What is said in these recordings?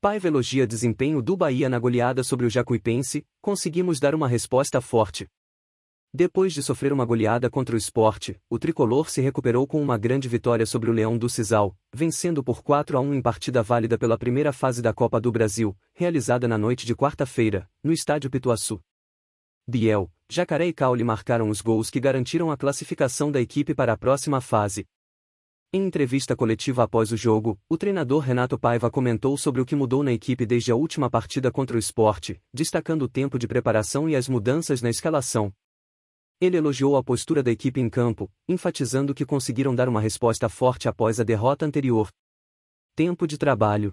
Paiva elogia desempenho do Bahia na goleada sobre o Jacuipense, conseguimos dar uma resposta forte. Depois de sofrer uma goleada contra o esporte, o tricolor se recuperou com uma grande vitória sobre o Leão do Cisal, vencendo por 4 a 1 em partida válida pela primeira fase da Copa do Brasil, realizada na noite de quarta-feira, no estádio Pituaçu. Biel, Jacaré e Caule marcaram os gols que garantiram a classificação da equipe para a próxima fase, em entrevista coletiva após o jogo, o treinador Renato Paiva comentou sobre o que mudou na equipe desde a última partida contra o esporte, destacando o tempo de preparação e as mudanças na escalação. Ele elogiou a postura da equipe em campo, enfatizando que conseguiram dar uma resposta forte após a derrota anterior. Tempo de trabalho.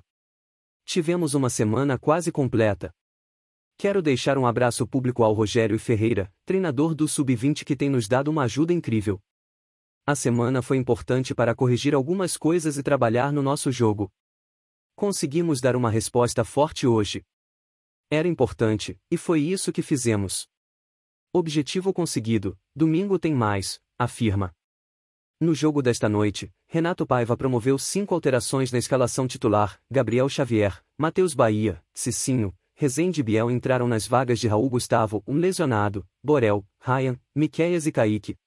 Tivemos uma semana quase completa. Quero deixar um abraço público ao Rogério Ferreira, treinador do Sub-20 que tem nos dado uma ajuda incrível. A semana foi importante para corrigir algumas coisas e trabalhar no nosso jogo. Conseguimos dar uma resposta forte hoje. Era importante, e foi isso que fizemos. Objetivo conseguido, domingo tem mais, afirma. No jogo desta noite, Renato Paiva promoveu cinco alterações na escalação titular: Gabriel Xavier, Matheus Bahia, Cicinho, Rezende e Biel entraram nas vagas de Raul Gustavo, um lesionado, Borel, Ryan, Miquéias e Kaique.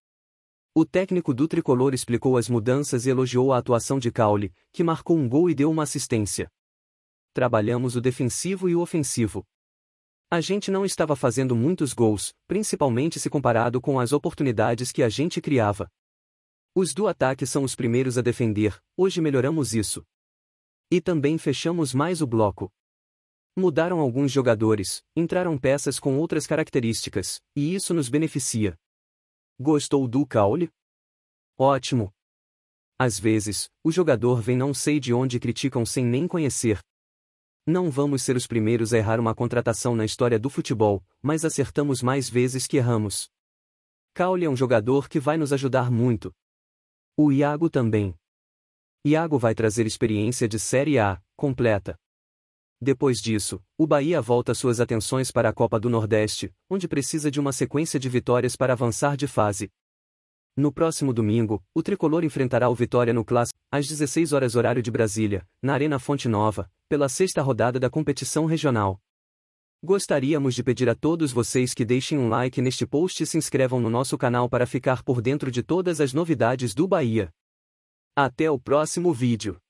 O técnico do tricolor explicou as mudanças e elogiou a atuação de Caule, que marcou um gol e deu uma assistência. Trabalhamos o defensivo e o ofensivo. A gente não estava fazendo muitos gols, principalmente se comparado com as oportunidades que a gente criava. Os do ataque são os primeiros a defender, hoje melhoramos isso. E também fechamos mais o bloco. Mudaram alguns jogadores, entraram peças com outras características, e isso nos beneficia. Gostou do caule? Ótimo! Às vezes, o jogador vem não sei de onde e criticam sem nem conhecer. Não vamos ser os primeiros a errar uma contratação na história do futebol, mas acertamos mais vezes que erramos. Caule é um jogador que vai nos ajudar muito. O Iago também. Iago vai trazer experiência de Série A, completa. Depois disso, o Bahia volta suas atenções para a Copa do Nordeste, onde precisa de uma sequência de vitórias para avançar de fase. No próximo domingo, o tricolor enfrentará o Vitória no Clássico, às 16 horas horário de Brasília, na Arena Fonte Nova, pela sexta rodada da competição regional. Gostaríamos de pedir a todos vocês que deixem um like neste post e se inscrevam no nosso canal para ficar por dentro de todas as novidades do Bahia. Até o próximo vídeo.